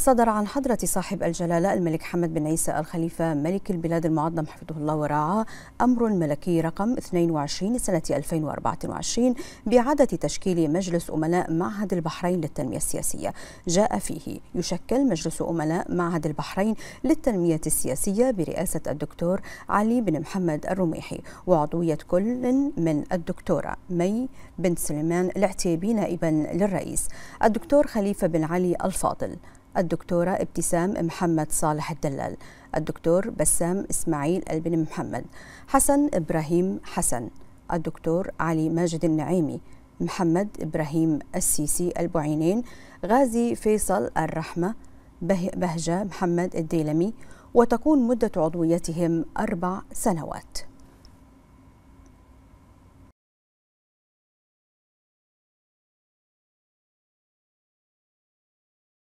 صدر عن حضرة صاحب الجلالة الملك حمد بن عيسى الخليفة ملك البلاد المعظم حفظه الله ورعاه أمر ملكي رقم 22 سنة 2024 بإعادة تشكيل مجلس أملاء معهد البحرين للتنمية السياسية جاء فيه يشكل مجلس أملاء معهد البحرين للتنمية السياسية برئاسة الدكتور علي بن محمد الرميحي وعضوية كل من الدكتورة مي بنت سليمان العتيبي نائبا للرئيس الدكتور خليفة بن علي الفاضل الدكتورة ابتسام محمد صالح الدلال الدكتور بسام إسماعيل البن محمد حسن إبراهيم حسن الدكتور علي ماجد النعيمي محمد إبراهيم السيسي البعينين غازي فيصل الرحمة بهجة محمد الديلمي وتكون مدة عضويتهم أربع سنوات